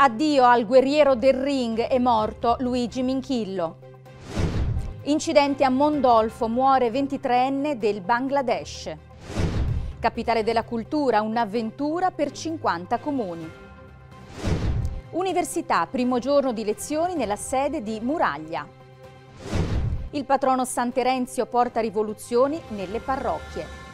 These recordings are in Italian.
Addio al guerriero del ring, è morto Luigi Minchillo. Incidente a Mondolfo, muore 23enne del Bangladesh. Capitale della cultura, un'avventura per 50 comuni. Università, primo giorno di lezioni nella sede di Muraglia. Il patrono San Terenzio porta rivoluzioni nelle parrocchie.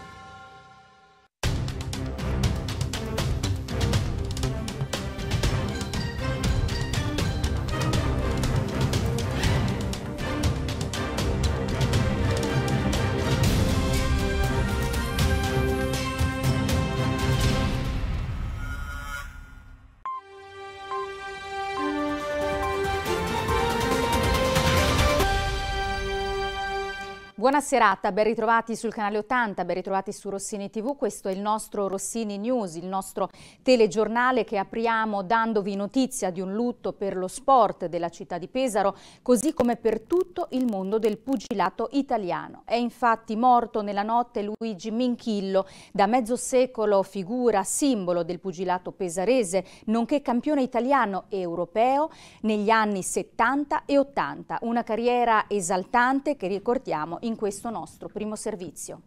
Buona serata, ben ritrovati sul canale 80, ben ritrovati su Rossini TV, questo è il nostro Rossini News, il nostro telegiornale che apriamo dandovi notizia di un lutto per lo sport della città di Pesaro, così come per tutto il mondo del pugilato italiano. È infatti morto nella notte Luigi Minchillo, da mezzo secolo figura simbolo del pugilato pesarese, nonché campione italiano e europeo negli anni 70 e 80, una carriera esaltante che ricordiamo in in questo nostro primo servizio.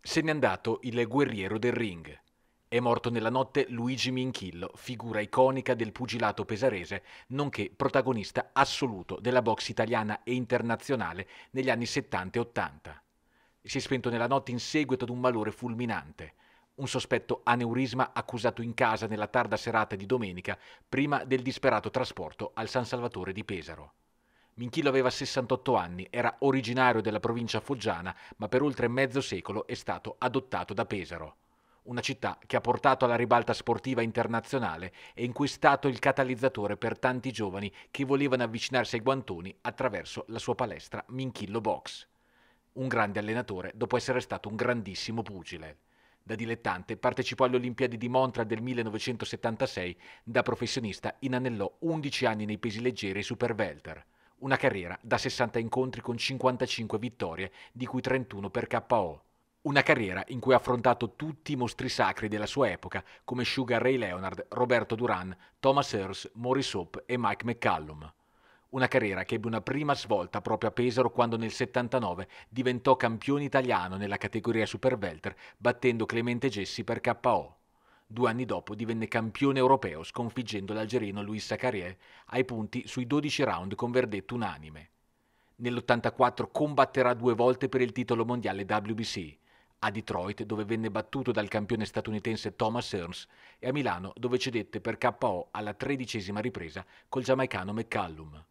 Se n'è andato il guerriero del ring. È morto nella notte Luigi Minchillo, figura iconica del pugilato pesarese, nonché protagonista assoluto della box italiana e internazionale negli anni 70 e 80. Si è spento nella notte in seguito ad un malore fulminante, un sospetto aneurisma accusato in casa nella tarda serata di domenica prima del disperato trasporto al San Salvatore di Pesaro. Minchillo aveva 68 anni, era originario della provincia foggiana, ma per oltre mezzo secolo è stato adottato da Pesaro. Una città che ha portato alla ribalta sportiva internazionale e in cui è stato il catalizzatore per tanti giovani che volevano avvicinarsi ai guantoni attraverso la sua palestra Minchillo Box. Un grande allenatore dopo essere stato un grandissimo pugile. Da dilettante partecipò alle Olimpiadi di Montra del 1976, da professionista inanellò 11 anni nei pesi leggeri e super welter una carriera da 60 incontri con 55 vittorie, di cui 31 per KO. Una carriera in cui ha affrontato tutti i mostri sacri della sua epoca, come Sugar Ray Leonard, Roberto Duran, Thomas Hearns, Maurice Hope e Mike McCallum. Una carriera che ebbe una prima svolta proprio a Pesaro quando nel 79 diventò campione italiano nella categoria Super Welter, battendo Clemente Gessi per KO. Due anni dopo divenne campione europeo sconfiggendo l'algerino Luis Sacarier ai punti sui 12 round con verdetto unanime. Nell'84 combatterà due volte per il titolo mondiale WBC, a Detroit dove venne battuto dal campione statunitense Thomas Hearns e a Milano dove cedette per KO alla tredicesima ripresa col giamaicano McCallum.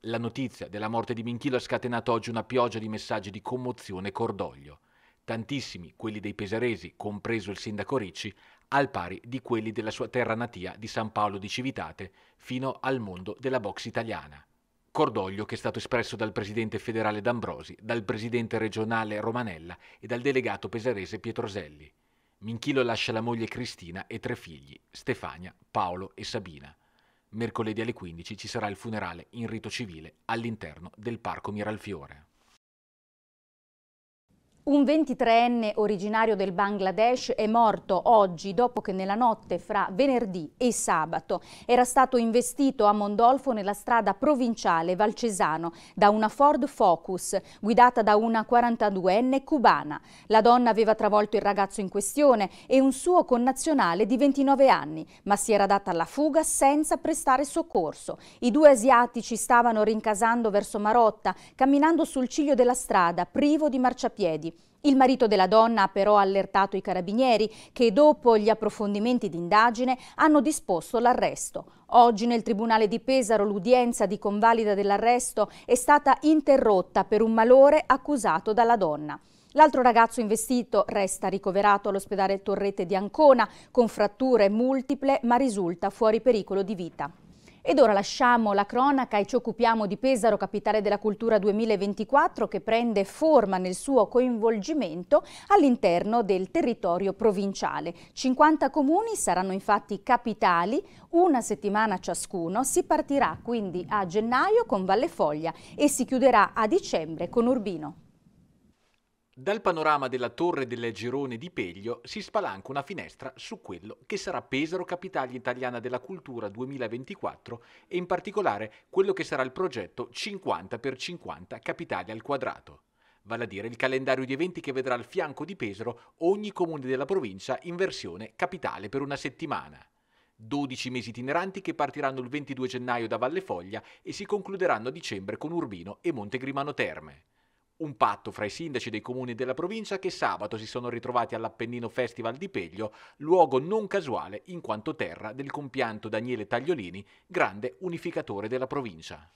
La notizia della morte di Minchilo ha scatenato oggi una pioggia di messaggi di commozione e cordoglio. Tantissimi, quelli dei pesaresi, compreso il sindaco Ricci, al pari di quelli della sua terra natia di San Paolo di Civitate, fino al mondo della box italiana. Cordoglio che è stato espresso dal presidente federale D'Ambrosi, dal presidente regionale Romanella e dal delegato pesarese Pietroselli. Minchilo lascia la moglie Cristina e tre figli, Stefania, Paolo e Sabina. Mercoledì alle 15 ci sarà il funerale in rito civile all'interno del Parco Miralfiore. Un 23enne originario del Bangladesh è morto oggi dopo che nella notte fra venerdì e sabato era stato investito a Mondolfo nella strada provinciale Valcesano da una Ford Focus guidata da una 42enne cubana. La donna aveva travolto il ragazzo in questione e un suo connazionale di 29 anni, ma si era data alla fuga senza prestare soccorso. I due asiatici stavano rincasando verso Marotta, camminando sul ciglio della strada, privo di marciapiedi. Il marito della donna ha però allertato i carabinieri che dopo gli approfondimenti d'indagine hanno disposto l'arresto. Oggi nel Tribunale di Pesaro l'udienza di convalida dell'arresto è stata interrotta per un malore accusato dalla donna. L'altro ragazzo investito resta ricoverato all'ospedale Torrete di Ancona con fratture multiple ma risulta fuori pericolo di vita. Ed ora lasciamo la cronaca e ci occupiamo di Pesaro, capitale della cultura 2024, che prende forma nel suo coinvolgimento all'interno del territorio provinciale. 50 comuni saranno infatti capitali, una settimana ciascuno. Si partirà quindi a gennaio con Valle Foglia e si chiuderà a dicembre con Urbino. Dal panorama della torre del Girone di Peglio si spalanca una finestra su quello che sarà Pesaro Capitale Italiana della Cultura 2024 e in particolare quello che sarà il progetto 50x50 Capitale al Quadrato, vale a dire il calendario di eventi che vedrà al fianco di Pesaro ogni comune della provincia in versione capitale per una settimana. 12 mesi itineranti che partiranno il 22 gennaio da Valle Foglia e si concluderanno a dicembre con Urbino e Montegrimano Terme. Un patto fra i sindaci dei comuni della provincia che sabato si sono ritrovati all'Appennino Festival di Peglio, luogo non casuale in quanto terra del compianto Daniele Tagliolini, grande unificatore della provincia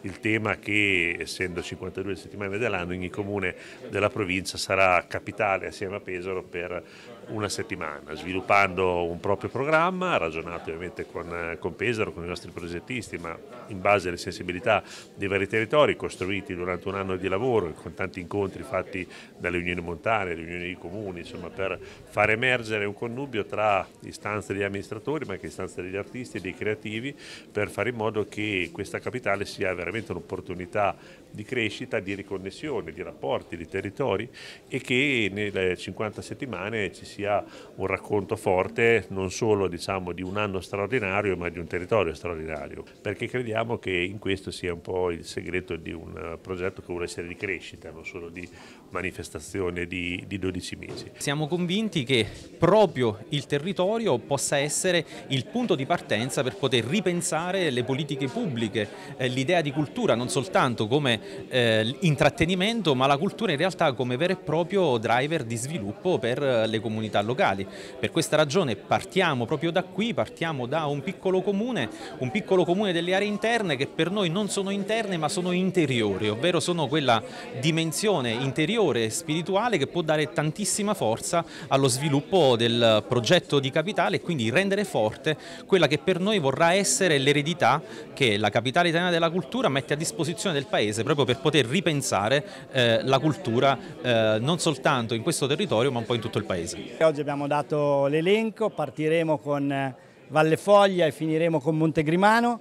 il tema che essendo 52 settimane dell'anno ogni comune della provincia sarà capitale assieme a Pesaro per una settimana, sviluppando un proprio programma, ragionato ovviamente con, con, Pesaro, con i nostri progettisti, ma in base alle sensibilità dei vari territori costruiti durante un anno di lavoro con tanti incontri fatti dalle unioni montane, alle unioni di comuni, insomma per far emergere un connubio tra istanze degli amministratori ma anche istanze degli artisti e dei creativi per fare in modo che questa capitale sia veramente un'opportunità di crescita, di riconnessione, di rapporti, di territori e che nelle 50 settimane ci sia un racconto forte non solo diciamo, di un anno straordinario ma di un territorio straordinario perché crediamo che in questo sia un po' il segreto di un progetto che vuole essere di crescita, non solo di manifestazione di, di 12 mesi. Siamo convinti che proprio il territorio possa essere il punto di partenza per poter ripensare le politiche pubbliche, eh, l'idea di cultura non soltanto come eh, intrattenimento ma la cultura in realtà come vero e proprio driver di sviluppo per eh, le comunità locali. Per questa ragione partiamo proprio da qui, partiamo da un piccolo comune, un piccolo comune delle aree interne che per noi non sono interne ma sono interiori, ovvero sono quella dimensione interiore e spirituale che può dare tantissima forza allo sviluppo del progetto di capitale e quindi rendere forte quella che per noi vorrà essere l'eredità che la capitale italiana della cultura mette a disposizione del Paese proprio per poter ripensare eh, la cultura eh, non soltanto in questo territorio ma un po' in tutto il paese. Oggi abbiamo dato l'elenco, partiremo con eh, Valle Foglia e finiremo con Montegrimano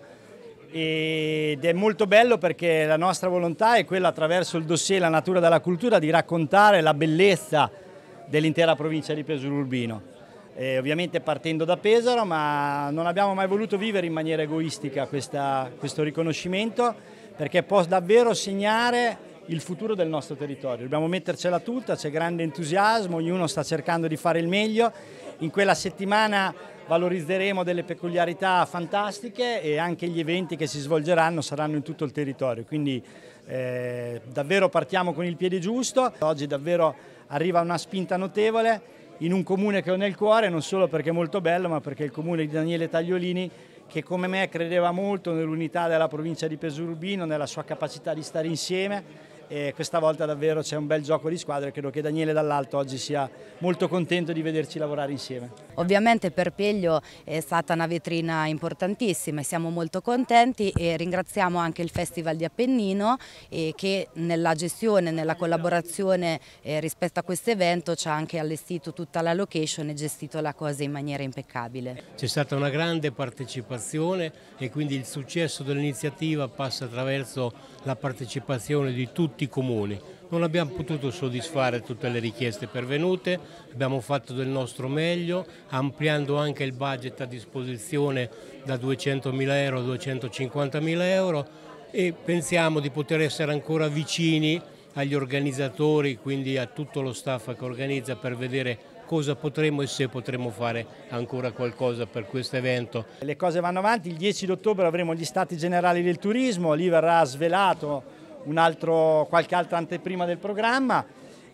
ed è molto bello perché la nostra volontà è quella attraverso il dossier La natura della cultura di raccontare la bellezza dell'intera provincia di Pesaro Urbino. Eh, ovviamente partendo da Pesaro, ma non abbiamo mai voluto vivere in maniera egoistica questa, questo riconoscimento perché può davvero segnare il futuro del nostro territorio. Dobbiamo mettercela tutta, c'è grande entusiasmo, ognuno sta cercando di fare il meglio. In quella settimana valorizzeremo delle peculiarità fantastiche e anche gli eventi che si svolgeranno saranno in tutto il territorio. Quindi eh, davvero partiamo con il piede giusto. Oggi davvero arriva una spinta notevole in un comune che ho nel cuore, non solo perché è molto bello, ma perché il comune di Daniele Tagliolini che come me credeva molto nell'unità della provincia di Pesurubino, nella sua capacità di stare insieme e questa volta davvero c'è un bel gioco di squadra e credo che Daniele Dall'Alto oggi sia molto contento di vederci lavorare insieme. Ovviamente per Peglio è stata una vetrina importantissima e siamo molto contenti e ringraziamo anche il Festival di Appennino eh, che nella gestione, nella collaborazione eh, rispetto a questo evento ci ha anche allestito tutta la location e gestito la cosa in maniera impeccabile. C'è stata una grande partecipazione e quindi il successo dell'iniziativa passa attraverso la partecipazione di tutti i comuni. Non abbiamo potuto soddisfare tutte le richieste pervenute, abbiamo fatto del nostro meglio, ampliando anche il budget a disposizione da 200.000 euro a 250.000 euro e pensiamo di poter essere ancora vicini agli organizzatori, quindi a tutto lo staff che organizza per vedere cosa potremo e se potremo fare ancora qualcosa per questo evento. Le cose vanno avanti, il 10 ottobre avremo gli stati generali del turismo, lì verrà svelato altro, qualche altra anteprima del programma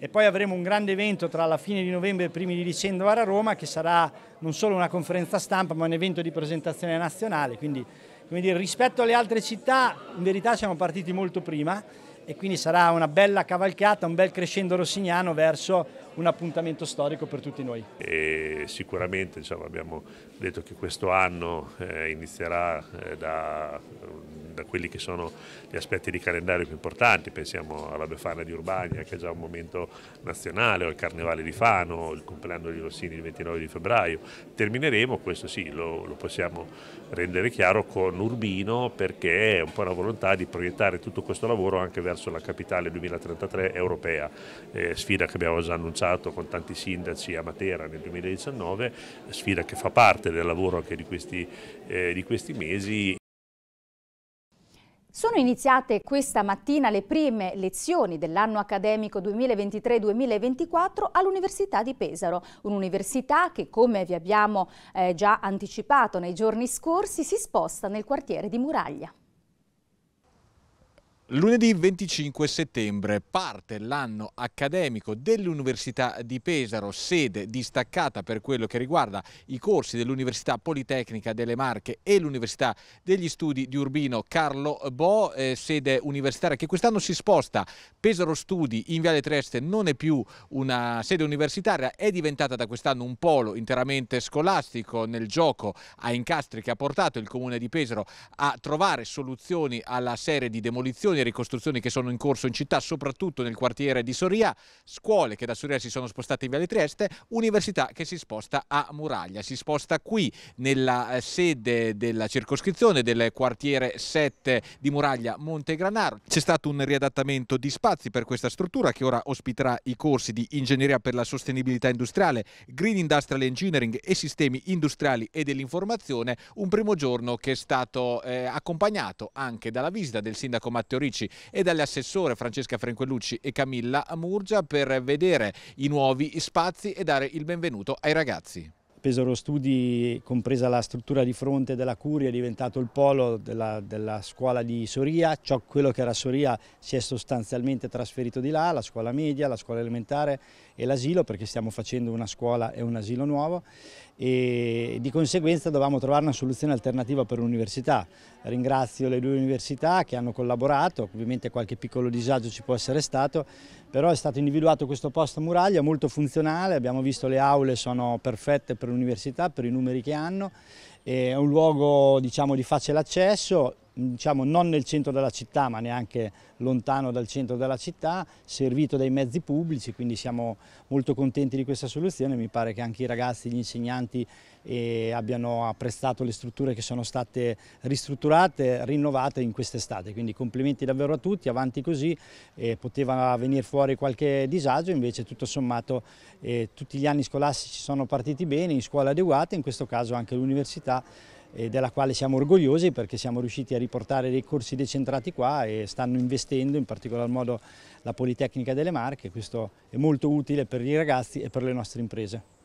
e poi avremo un grande evento tra la fine di novembre e i primi di dicembre a Roma che sarà non solo una conferenza stampa ma un evento di presentazione nazionale, quindi dire, rispetto alle altre città in verità siamo partiti molto prima e quindi sarà una bella cavalcata, un bel crescendo rossignano verso un appuntamento storico per tutti noi. E sicuramente diciamo, abbiamo detto che questo anno eh, inizierà eh, da, da, quelli che sono gli aspetti di calendario più importanti, pensiamo alla Befana di Urbania che è già un momento nazionale, o il Carnevale di Fano, il compleanno di Rossini il 29 di febbraio. Termineremo, questo sì, lo, lo possiamo rendere chiaro, con Urbino perché è un po' la volontà di proiettare tutto questo lavoro anche verso la capitale 2033 europea, eh, sfida che abbiamo già annunciato portato con tanti sindaci a Matera nel 2019, sfida che fa parte del lavoro anche di questi, eh, di questi mesi. Sono iniziate questa mattina le prime lezioni dell'anno accademico 2023-2024 all'Università di Pesaro, un'università che, come vi abbiamo eh, già anticipato nei giorni scorsi, si sposta nel quartiere di Muraglia. Lunedì 25 settembre parte l'anno accademico dell'Università di Pesaro, sede distaccata per quello che riguarda i corsi dell'Università Politecnica delle Marche e l'Università degli Studi di Urbino Carlo Bo, eh, sede universitaria che quest'anno si sposta. Pesaro Studi in Viale Treste non è più una sede universitaria, è diventata da quest'anno un polo interamente scolastico nel gioco a incastri che ha portato il Comune di Pesaro a trovare soluzioni alla serie di demolizioni ricostruzioni, ricostruzioni che sono in corso in città, soprattutto nel quartiere di Soria, scuole che da Soria si sono spostate in Viale Trieste, università che si sposta a Muraglia, si sposta qui nella eh, sede della circoscrizione del quartiere 7 di Muraglia Monte Montegranaro. C'è stato un riadattamento di spazi per questa struttura che ora ospiterà i corsi di ingegneria per la sostenibilità industriale, green industrial engineering e sistemi industriali e dell'informazione, un primo giorno che è stato eh, accompagnato anche dalla visita del sindaco Matteo Ricci Murici e dalle assessore Francesca Franquellucci e Camilla Murgia per vedere i nuovi spazi e dare il benvenuto ai ragazzi. Pesaro Studi, compresa la struttura di fronte della Curia, è diventato il polo della, della scuola di Soria. Ciò, quello che era Soria si è sostanzialmente trasferito di là, la scuola media, la scuola elementare e l'asilo perché stiamo facendo una scuola e un asilo nuovo e di conseguenza dovevamo trovare una soluzione alternativa per l'università. Ringrazio le due università che hanno collaborato, ovviamente qualche piccolo disagio ci può essere stato, però è stato individuato questo posto a muraglia molto funzionale, abbiamo visto le aule sono perfette per l'università, per i numeri che hanno, è un luogo diciamo, di facile accesso, diciamo non nel centro della città ma neanche lontano dal centro della città, servito dai mezzi pubblici, quindi siamo molto contenti di questa soluzione, mi pare che anche i ragazzi, gli insegnanti eh, abbiano apprezzato le strutture che sono state ristrutturate, rinnovate in quest'estate, quindi complimenti davvero a tutti, avanti così, eh, poteva venire fuori qualche disagio, invece tutto sommato eh, tutti gli anni scolastici sono partiti bene, in scuole adeguate, in questo caso anche l'università della quale siamo orgogliosi perché siamo riusciti a riportare dei corsi decentrati qua e stanno investendo in particolar modo la Politecnica delle Marche, questo è molto utile per i ragazzi e per le nostre imprese.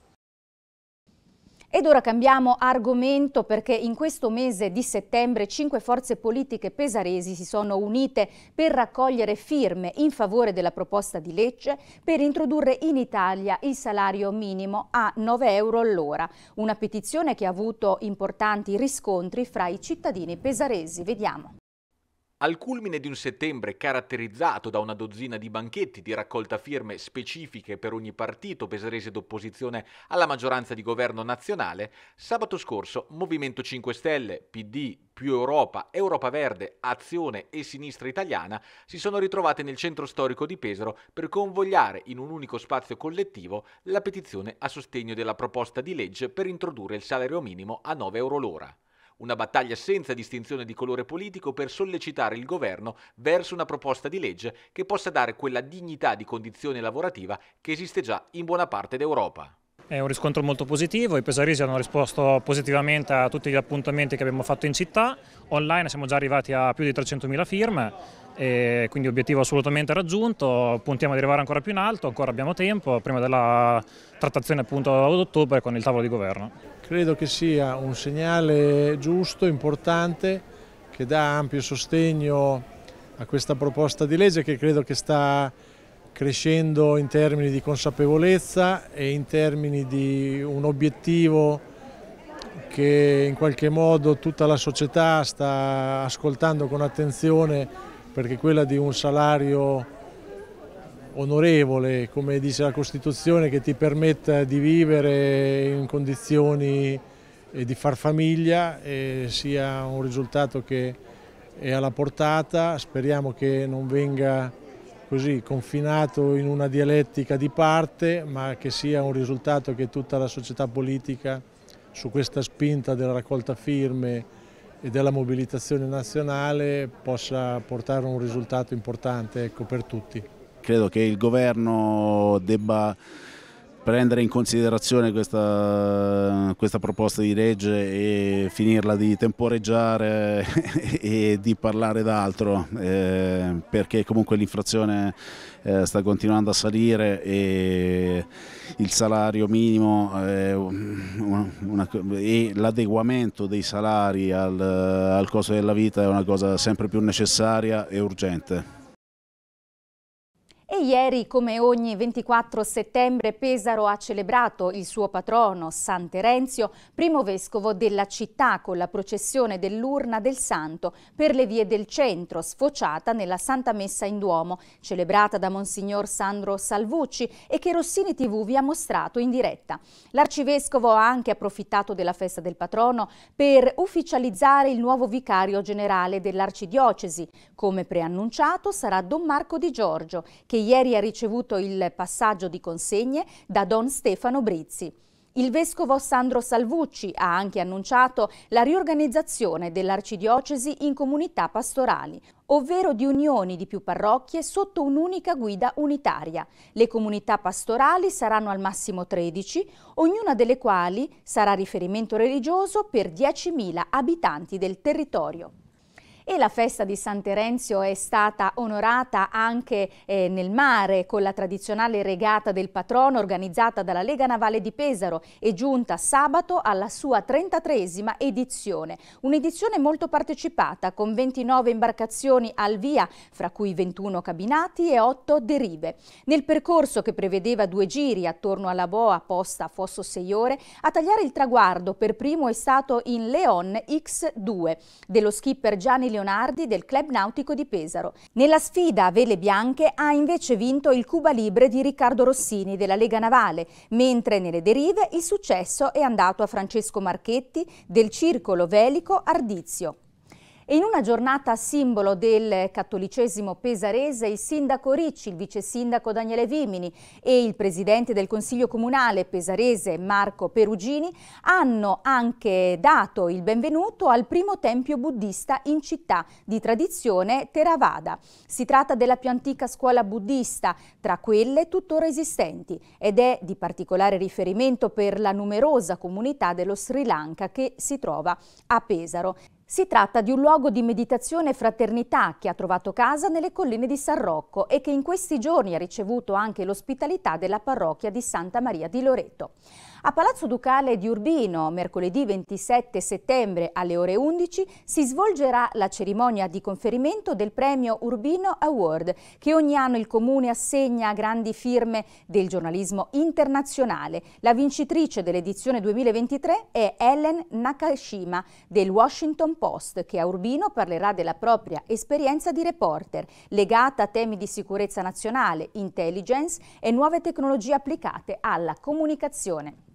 Ed ora cambiamo argomento perché in questo mese di settembre cinque forze politiche pesaresi si sono unite per raccogliere firme in favore della proposta di legge per introdurre in Italia il salario minimo a 9 euro all'ora. Una petizione che ha avuto importanti riscontri fra i cittadini pesaresi. Vediamo. Al culmine di un settembre caratterizzato da una dozzina di banchetti di raccolta firme specifiche per ogni partito pesarese d'opposizione alla maggioranza di governo nazionale, sabato scorso Movimento 5 Stelle, PD, più Europa, Europa Verde, Azione e Sinistra Italiana si sono ritrovate nel centro storico di Pesaro per convogliare in un unico spazio collettivo la petizione a sostegno della proposta di legge per introdurre il salario minimo a 9 euro l'ora una battaglia senza distinzione di colore politico per sollecitare il governo verso una proposta di legge che possa dare quella dignità di condizione lavorativa che esiste già in buona parte d'Europa. È un riscontro molto positivo, i pesarisi hanno risposto positivamente a tutti gli appuntamenti che abbiamo fatto in città, online siamo già arrivati a più di 300.000 firme, quindi obiettivo assolutamente raggiunto, puntiamo ad arrivare ancora più in alto, ancora abbiamo tempo prima della trattazione appunto ad ottobre con il tavolo di governo credo che sia un segnale giusto, importante, che dà ampio sostegno a questa proposta di legge che credo che sta crescendo in termini di consapevolezza e in termini di un obiettivo che in qualche modo tutta la società sta ascoltando con attenzione perché quella di un salario onorevole, come dice la Costituzione, che ti permetta di vivere in condizioni eh, di far famiglia sia un risultato che è alla portata, speriamo che non venga così confinato in una dialettica di parte, ma che sia un risultato che tutta la società politica su questa spinta della raccolta firme e della mobilitazione nazionale possa portare a un risultato importante ecco, per tutti credo che il governo debba prendere in considerazione questa, questa, proposta di legge e finirla di temporeggiare e di parlare d'altro eh, perché comunque l'inflazione eh, sta continuando a salire e il salario minimo eh, e l'adeguamento dei salari al, al costo della vita è una cosa sempre più necessaria e urgente. E ieri, come ogni 24 settembre, Pesaro ha celebrato il suo patrono, San Terenzio, primo vescovo della città, con la processione dell'urna del santo per le vie del centro, sfociata nella Santa Messa in Duomo, celebrata da Monsignor Sandro Salvucci e che Rossini TV vi ha mostrato in diretta. L'arcivescovo ha anche approfittato della festa del patrono per ufficializzare il nuovo vicario generale dell'arcidiocesi. Come preannunciato sarà Don Marco Di Giorgio, che ieri ha ricevuto il passaggio di consegne da Don Stefano Brizzi. Il vescovo Sandro Salvucci ha anche annunciato la riorganizzazione dell'arcidiocesi in comunità pastorali, ovvero di unioni di più parrocchie sotto un'unica guida unitaria. Le comunità pastorali saranno al massimo 13, ognuna delle quali sarà riferimento religioso per 10.000 abitanti del territorio. E la festa di San Terenzio è stata onorata anche eh, nel mare con la tradizionale regata del patrono organizzata dalla Lega Navale di Pesaro e giunta sabato alla sua 33esima edizione. Un'edizione molto partecipata con 29 imbarcazioni al via, fra cui 21 cabinati e 8 derive. Nel percorso che prevedeva due giri attorno alla boa posta a Fosso Seiore, a tagliare il traguardo per primo è stato in Leon X2 dello skipper Gianni Leonardi del Club Nautico di Pesaro. Nella sfida a vele bianche ha invece vinto il Cuba Libre di Riccardo Rossini della Lega Navale, mentre nelle derive il successo è andato a Francesco Marchetti del Circolo Velico Ardizio in una giornata simbolo del cattolicesimo pesarese, il sindaco Ricci, il vice sindaco Daniele Vimini e il presidente del Consiglio Comunale pesarese Marco Perugini hanno anche dato il benvenuto al primo tempio buddista in città di tradizione Theravada. Si tratta della più antica scuola buddista tra quelle tuttora esistenti ed è di particolare riferimento per la numerosa comunità dello Sri Lanka che si trova a Pesaro. Si tratta di un luogo di meditazione e fraternità che ha trovato casa nelle colline di San Rocco e che in questi giorni ha ricevuto anche l'ospitalità della parrocchia di Santa Maria di Loreto. A Palazzo Ducale di Urbino, mercoledì 27 settembre alle ore 11, si svolgerà la cerimonia di conferimento del premio Urbino Award, che ogni anno il Comune assegna a grandi firme del giornalismo internazionale. La vincitrice dell'edizione 2023 è Ellen Nakashima del Washington Post Post che a Urbino parlerà della propria esperienza di reporter legata a temi di sicurezza nazionale, intelligence e nuove tecnologie applicate alla comunicazione.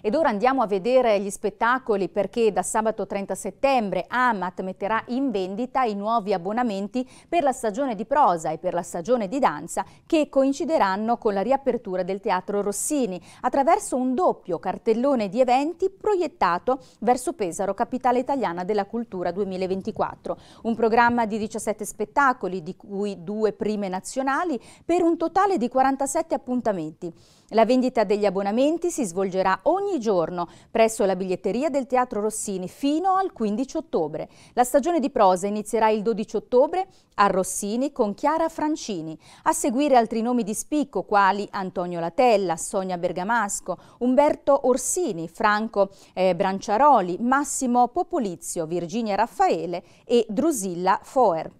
Ed ora andiamo a vedere gli spettacoli perché da sabato 30 settembre Amat metterà in vendita i nuovi abbonamenti per la stagione di prosa e per la stagione di danza che coincideranno con la riapertura del Teatro Rossini attraverso un doppio cartellone di eventi proiettato verso Pesaro, capitale italiana della cultura 2024. Un programma di 17 spettacoli, di cui due prime nazionali, per un totale di 47 appuntamenti. La vendita degli abbonamenti si svolgerà ogni ogni giorno presso la biglietteria del Teatro Rossini fino al 15 ottobre. La stagione di prosa inizierà il 12 ottobre a Rossini con Chiara Francini. A seguire altri nomi di spicco quali Antonio Latella, Sonia Bergamasco, Umberto Orsini, Franco eh, Branciaroli, Massimo Popolizio, Virginia Raffaele e Drusilla Foer.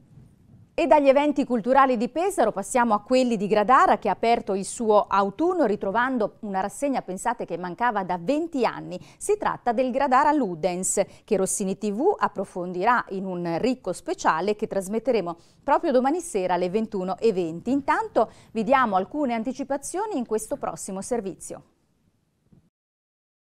E dagli eventi culturali di Pesaro passiamo a quelli di Gradara che ha aperto il suo autunno ritrovando una rassegna, pensate, che mancava da 20 anni. Si tratta del Gradara Ludens che Rossini TV approfondirà in un ricco speciale che trasmetteremo proprio domani sera alle 21.20. Intanto vi diamo alcune anticipazioni in questo prossimo servizio.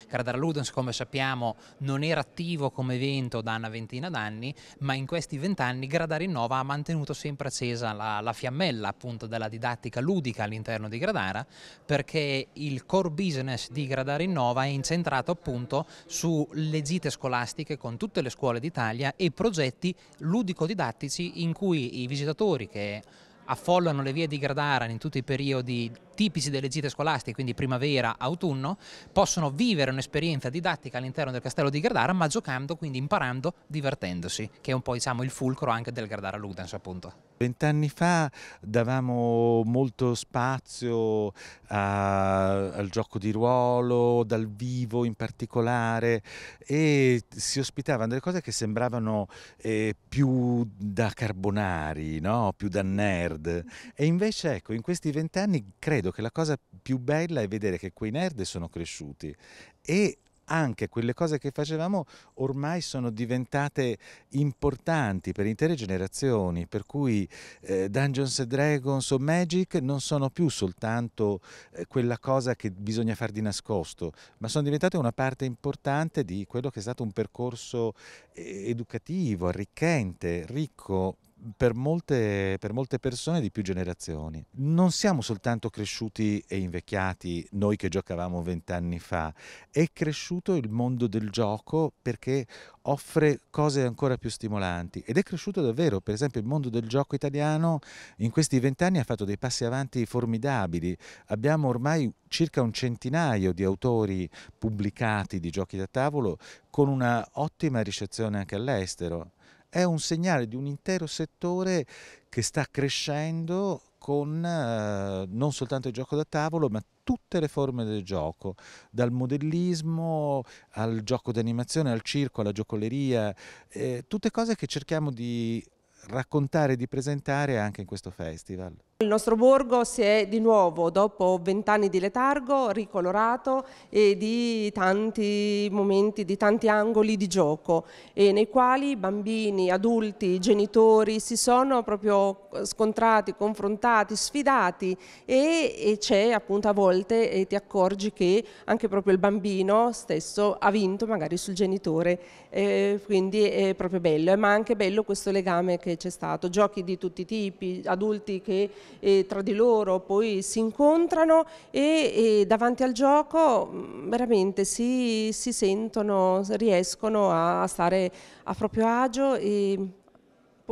Cardar Ludens, come sappiamo, non era attivo come evento da una ventina d'anni, ma in questi vent'anni Gradara Innova ha mantenuto sempre accesa la, la fiammella appunto della didattica ludica all'interno di Gradara, perché il core business di Gradara Innova è incentrato appunto sulle gite scolastiche con tutte le scuole d'Italia e progetti ludico-didattici in cui i visitatori che affollano le vie di Gradara in tutti i periodi tipici delle gite scolastiche, quindi primavera, autunno, possono vivere un'esperienza didattica all'interno del castello di Gardara, ma giocando, quindi imparando, divertendosi, che è un po' diciamo, il fulcro anche del Gardara Ludens appunto. Vent'anni fa davamo molto spazio a, al gioco di ruolo, dal vivo in particolare e si ospitavano delle cose che sembravano eh, più da carbonari, no? più da nerd e invece ecco in questi vent'anni credo credo che la cosa più bella è vedere che quei nerd sono cresciuti e anche quelle cose che facevamo ormai sono diventate importanti per intere generazioni, per cui eh, Dungeons Dragons o Magic non sono più soltanto eh, quella cosa che bisogna fare di nascosto, ma sono diventate una parte importante di quello che è stato un percorso eh, educativo, arricchente, ricco per molte, per molte, persone di più generazioni. Non siamo soltanto cresciuti e invecchiati noi che giocavamo vent'anni fa, è cresciuto il mondo del gioco perché offre cose ancora più stimolanti ed è cresciuto davvero, per esempio il mondo del gioco italiano in questi vent'anni ha fatto dei passi avanti formidabili, abbiamo ormai circa un centinaio di autori pubblicati di giochi da tavolo con una ottima ricezione anche all'estero è un segnale di un intero settore che sta crescendo con eh, non soltanto il gioco da tavolo ma tutte le forme del gioco, dal modellismo al gioco d'animazione, al circo, alla giocoleria, eh, tutte cose che cerchiamo di raccontare e di presentare anche in questo festival. Il nostro borgo si è di nuovo, dopo vent'anni di letargo, ricolorato e di tanti momenti, di tanti angoli di gioco, nei quali bambini, adulti, genitori si sono proprio scontrati, confrontati, sfidati e, e c'è appunto a volte e ti accorgi che anche proprio il bambino stesso ha vinto magari sul genitore, eh, quindi è proprio bello, eh, ma anche bello questo legame che c'è stato, giochi di tutti i tipi, adulti che eh, tra di loro poi si incontrano e, e davanti al gioco mm, veramente si, si sentono, riescono a, stare a proprio agio e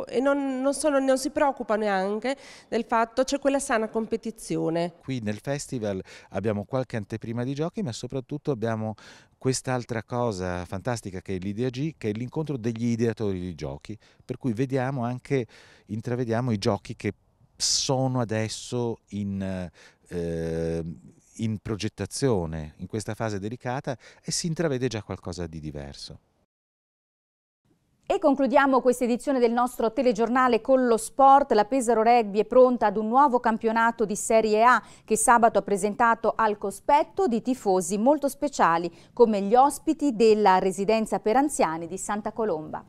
e non, non, sono, non, si preoccupano neanche del fatto c'è quella sana competizione. Qui nel festival abbiamo qualche anteprima di giochi ma soprattutto abbiamo quest'altra cosa fantastica che è l'Idea G che è l'incontro degli ideatori di giochi per cui vediamo anche, intravediamo i giochi che sono adesso in, eh, in progettazione, in questa fase delicata e si intravede già qualcosa di diverso. E concludiamo questa edizione del nostro telegiornale con lo sport. La Pesaro Rugby è pronta ad un nuovo campionato di Serie A che sabato ha presentato al cospetto di tifosi molto speciali come gli ospiti della residenza per anziani di Santa Colomba.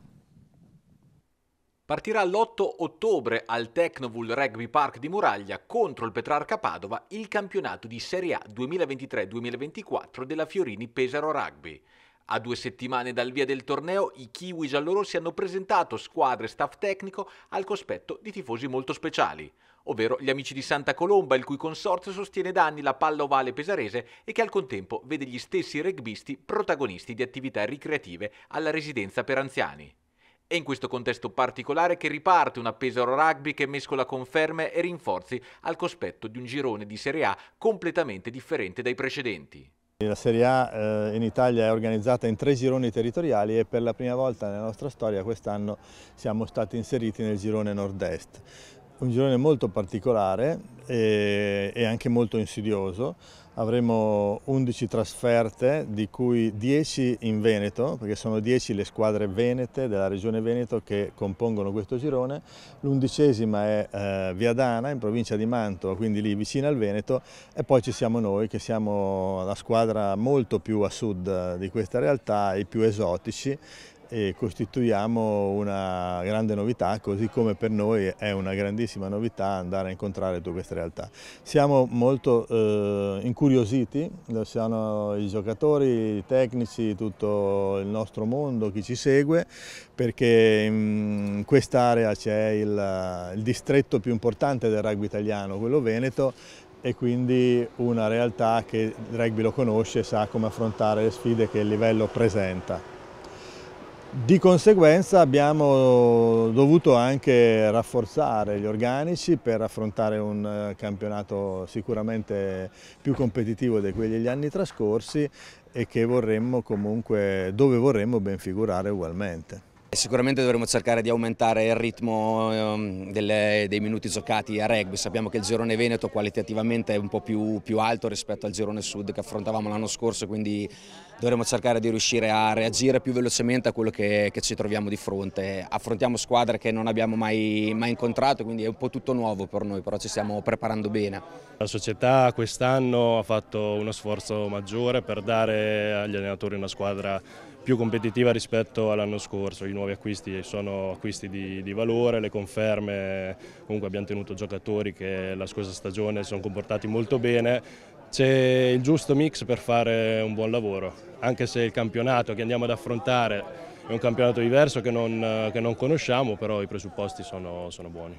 Partirà l'8 ottobre al Tecnovull Rugby Park di Muraglia contro il Petrarca Padova il campionato di Serie A 2023-2024 della Fiorini Pesaro Rugby. A due settimane dal via del torneo i Kiwi giallorossi hanno presentato squadre e staff tecnico al cospetto di tifosi molto speciali, ovvero gli amici di Santa Colomba il cui consorzio sostiene da anni la palla ovale pesarese e che al contempo vede gli stessi rugbisti protagonisti di attività ricreative alla residenza per anziani. È in questo contesto particolare che riparte una Pesaro Rugby che mescola conferme e rinforzi al cospetto di un girone di Serie A completamente differente dai precedenti. La Serie A eh, in Italia è organizzata in tre gironi territoriali e per la prima volta nella nostra storia quest'anno siamo stati inseriti nel girone nord-est un girone molto particolare e, e, anche molto insidioso. Avremo 11 trasferte, di cui 10 in Veneto, perché sono 10 le squadre venete della regione Veneto che compongono questo girone. L'undicesima è eh, Viadana, in provincia di Mantova, quindi lì vicino al Veneto, e poi ci siamo noi, che siamo la squadra molto più a sud eh, di questa realtà, i più esotici, e costituiamo una grande novità, così come per noi è una grandissima novità andare a incontrare tutte queste realtà. Siamo molto eh, incuriositi, lo siano i giocatori, i tecnici, tutto il nostro mondo, chi ci segue, perché in quest'area c'è il, il distretto più importante del rugby italiano, quello veneto, e quindi una realtà che il rugby lo conosce e sa come affrontare le sfide che il livello presenta. Di conseguenza abbiamo dovuto anche rafforzare gli organici per affrontare un eh, campionato sicuramente più competitivo di quelli degli anni trascorsi e che vorremmo comunque, dove vorremmo ben figurare ugualmente. Sicuramente dovremo cercare di aumentare il ritmo ehm, delle, dei minuti giocati a rugby, sappiamo che il girone Veneto qualitativamente è un po' più, più alto rispetto al girone Sud che affrontavamo l'anno scorso, quindi dovremo cercare di riuscire a reagire più velocemente a quello che, che ci troviamo di fronte. Affrontiamo squadre che non abbiamo mai, mai, incontrato, quindi è un po' tutto nuovo per noi, però ci stiamo preparando bene. La società quest'anno ha fatto uno sforzo maggiore per dare agli allenatori una squadra più competitiva rispetto all'anno scorso, i nuovi acquisti sono acquisti di, di, valore, le conferme, comunque abbiamo tenuto giocatori che la scorsa stagione si sono comportati molto bene, c'è il giusto mix per fare un buon lavoro, anche se il campionato che andiamo ad affrontare è un campionato diverso che non, che non conosciamo, però i presupposti sono, sono buoni.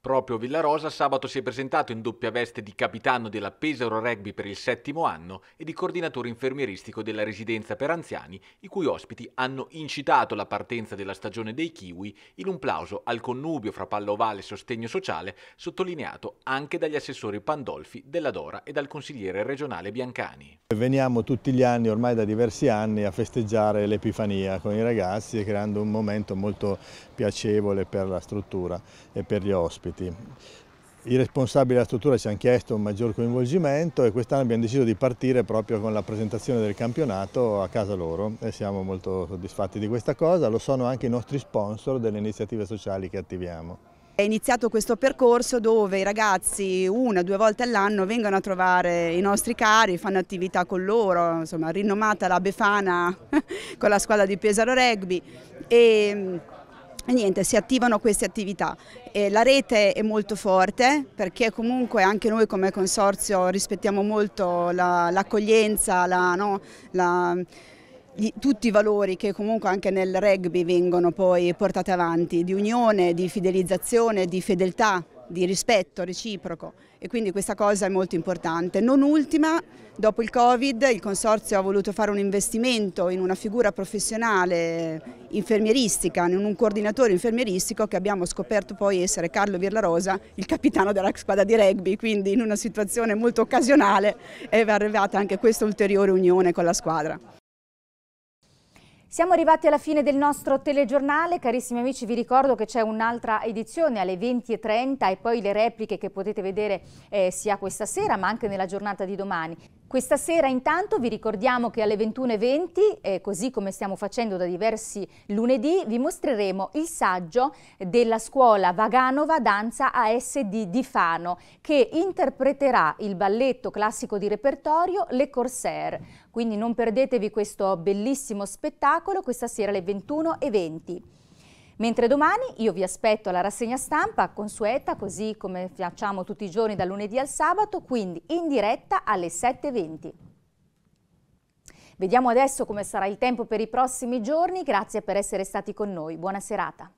Proprio Villarosa sabato si è presentato in doppia veste di capitano della Pesaro Rugby per il settimo anno e di coordinatore infermieristico della residenza per anziani, i cui ospiti hanno incitato la partenza della stagione dei Kiwi in un plauso al connubio fra palla ovale e sostegno sociale, sottolineato anche dagli assessori Pandolfi, Della Dora e dal consigliere regionale Biancani. Veniamo tutti gli anni, ormai da diversi anni, a festeggiare l'Epifania con i ragazzi, creando un momento molto piacevole per la struttura e per gli ospiti. I responsabili della struttura ci hanno chiesto un maggior coinvolgimento e quest'anno abbiamo deciso di partire proprio con la presentazione del campionato a casa loro e siamo molto soddisfatti di questa cosa, lo sono anche i nostri sponsor delle iniziative sociali che attiviamo. È iniziato questo percorso dove i ragazzi una o due volte all'anno vengono a trovare i nostri cari, fanno attività con loro, insomma rinomata la Befana con la squadra di Pesaro Rugby e e niente, si attivano queste attività. E la rete è molto forte perché comunque anche noi come consorzio rispettiamo molto l'accoglienza, la, la, no, la, tutti i valori che comunque anche nel rugby vengono poi portati avanti, di unione, di fidelizzazione, di fedeltà, di rispetto reciproco e quindi questa cosa è molto importante. Non ultima, dopo il Covid il Consorzio ha voluto fare un investimento in una figura professionale infermieristica, in un coordinatore infermieristico che abbiamo scoperto poi essere Carlo Virlarosa, il capitano della squadra di rugby, quindi in una situazione molto occasionale è arrivata anche questa ulteriore unione con la squadra. Siamo arrivati alla fine del nostro telegiornale, carissimi amici vi ricordo che c'è un'altra edizione alle 20.30 e poi le repliche che potete vedere eh, sia questa sera ma anche nella giornata di domani. Questa sera intanto vi ricordiamo che alle 21.20, eh, così come stiamo facendo da diversi lunedì, vi mostreremo il saggio della scuola Vaganova Danza ASD di Fano, che interpreterà il balletto classico di repertorio Le Corsair. Quindi non perdetevi questo bellissimo spettacolo questa sera alle 21.20. Mentre domani io vi aspetto alla rassegna stampa consueta, così come facciamo tutti i giorni dal lunedì al sabato, quindi in diretta alle 7.20. Vediamo adesso come sarà il tempo per i prossimi giorni, grazie per essere stati con noi, buona serata.